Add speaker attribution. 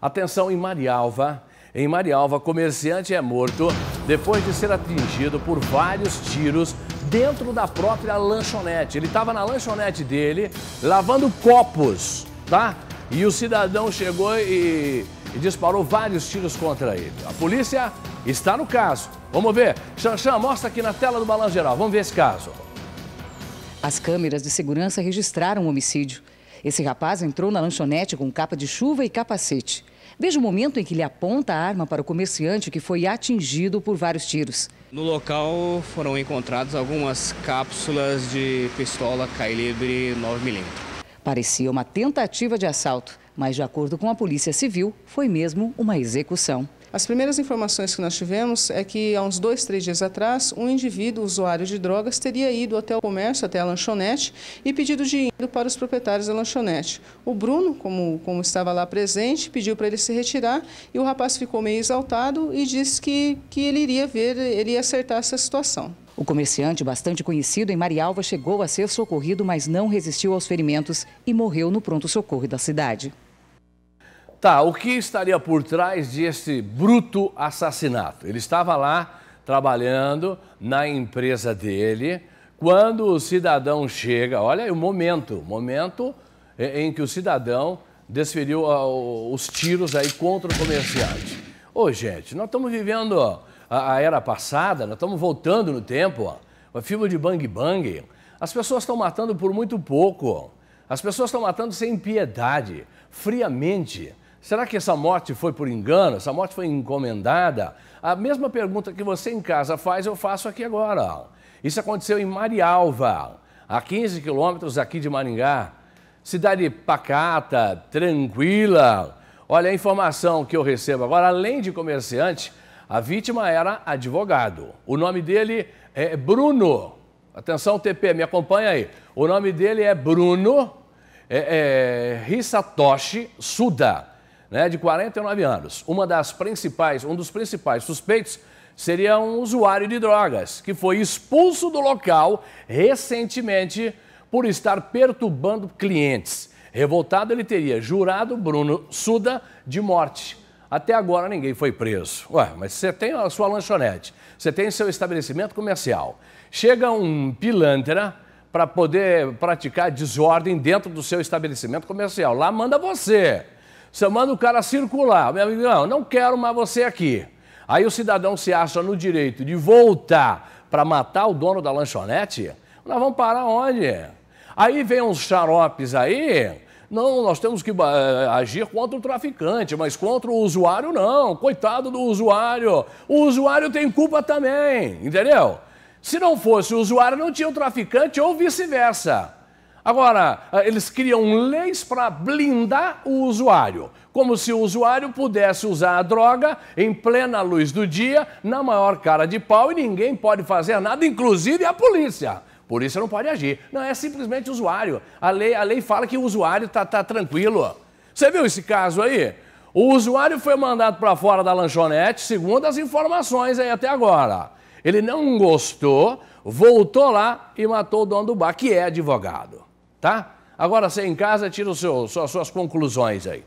Speaker 1: Atenção em Marialva. Em Marialva, comerciante é morto depois de ser atingido por vários tiros dentro da própria lanchonete. Ele estava na lanchonete dele, lavando copos, tá? E o cidadão chegou e, e disparou vários tiros contra ele. A polícia está no caso. Vamos ver. Xanxan, mostra aqui na tela do Balanço Geral. Vamos ver esse caso.
Speaker 2: As câmeras de segurança registraram o homicídio. Esse rapaz entrou na lanchonete com capa de chuva e capacete. Veja o momento em que ele aponta a arma para o comerciante, que foi atingido por vários tiros.
Speaker 3: No local foram encontradas algumas cápsulas de pistola calibre 9mm.
Speaker 2: Parecia uma tentativa de assalto, mas, de acordo com a Polícia Civil, foi mesmo uma execução. As primeiras informações que nós tivemos é que há uns
Speaker 3: dois, três dias atrás, um indivíduo usuário de drogas teria ido até o comércio, até a lanchonete e pedido dinheiro para os proprietários da lanchonete. O Bruno, como, como estava lá presente, pediu para ele se retirar e o rapaz ficou meio exaltado e disse que, que ele iria ver, ele ia acertar essa situação.
Speaker 2: O comerciante, bastante conhecido em Marialva, chegou a ser socorrido, mas não resistiu aos ferimentos e morreu no pronto-socorro da cidade.
Speaker 1: Tá, o que estaria por trás desse bruto assassinato? Ele estava lá trabalhando na empresa dele, quando o cidadão chega, olha aí o momento, momento em que o cidadão desferiu ah, os tiros aí contra o comerciante. Ô, gente, nós estamos vivendo a, era passada, nós estamos voltando no tempo, ó. filme de Bang Bang, as pessoas estão matando por muito pouco, as pessoas estão matando sem piedade, friamente, Será que essa morte foi por engano? Essa morte foi encomendada? A mesma pergunta que você em casa faz, eu faço aqui agora. Isso aconteceu em Marialva, a 15 quilômetros aqui de Maringá. Cidade pacata, tranquila. Olha a informação que eu recebo agora. Além de comerciante, a vítima era advogado. O nome dele é Bruno. Atenção, TP, me acompanha aí. O nome dele é Bruno é, é, Hisatoshi Suda né, de 49 anos. Uma das principais, um dos principais suspeitos seria um usuário de drogas que foi expulso do local recentemente por estar perturbando clientes. Revoltado, ele teria jurado Bruno Suda de morte. Até agora ninguém foi preso. Ué, mas você tem a sua lanchonete, você tem seu estabelecimento comercial. Chega um pilantra para poder praticar desordem dentro do seu estabelecimento comercial. Lá manda você. Você manda o cara circular. Meu amigo, não, não quero mais você aqui. Aí o cidadão se acha no direito de voltar para matar o dono da lanchonete? Nós vamos parar onde? Aí vem uns xaropes aí. Não, nós temos que eh, agir contra o traficante, mas contra o usuário não. Coitado do usuário. O usuário tem culpa também, entendeu? Se não fosse o usuário, não tinha o traficante ou vice-versa. Agora, ah, eles criam leis para blindar o usuário, como se o usuário pudesse usar a droga em plena luz do dia, na maior cara de pau e ninguém pode fazer nada, inclusive a polícia. Polícia não pode agir. Não, é simplesmente usuário. A lei, a lei fala que o usuário está tá tranquilo. Você viu esse caso aí? O usuário foi mandado para fora da lanchonete, segundo as informações aí até agora. Ele não gostou, voltou lá e matou o dono do bar, que é advogado tá? Agora você em casa tira os seus, suas, suas conclusões aí.